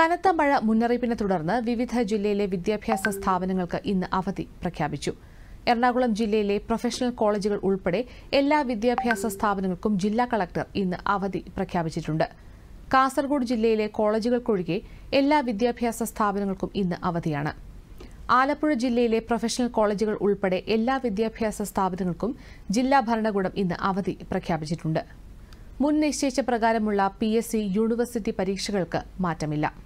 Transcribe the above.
കനത്ത മഴ മുന്നറിയിപ്പിനെ തുടർന്ന് വിവിധ ജില്ലയിലെ വിദ്യാഭ്യാസ സ്ഥാപനങ്ങൾക്ക് ഇന്ന് അവധി പ്രഖ്യാപിച്ചു എറണാകുളം ജില്ലയിലെ പ്രൊഫഷണൽ കോളേജുകൾ ഉൾപ്പെടെ എല്ലാ വിദ്യാഭ്യാസ സ്ഥാപനങ്ങൾക്കും ജില്ലാ കളക്ടർ ഇന്ന് അവധി പ്രഖ്യാപിച്ചിട്ടുണ്ട് കാസർഗോഡ് ജില്ലയിലെ കോളേജുകൾക്കൊഴികെ എല്ലാ വിദ്യാഭ്യാസ സ്ഥാപനങ്ങൾക്കും ഇന്ന് അവധിയാണ് ആലപ്പുഴ ജില്ലയിലെ പ്രൊഫഷണൽ കോളേജുകൾ ഉൾപ്പെടെ എല്ലാ വിദ്യാഭ്യാസ സ്ഥാപനങ്ങൾക്കും ജില്ലാ ഭരണകൂടം ഇന്ന് അവധി പ്രഖ്യാപിച്ചിട്ടുണ്ട് മുൻ നിശ്ചയിച്ച പ്രകാരമുള്ള പി യൂണിവേഴ്സിറ്റി പരീക്ഷകൾക്ക് മാറ്റമില്ല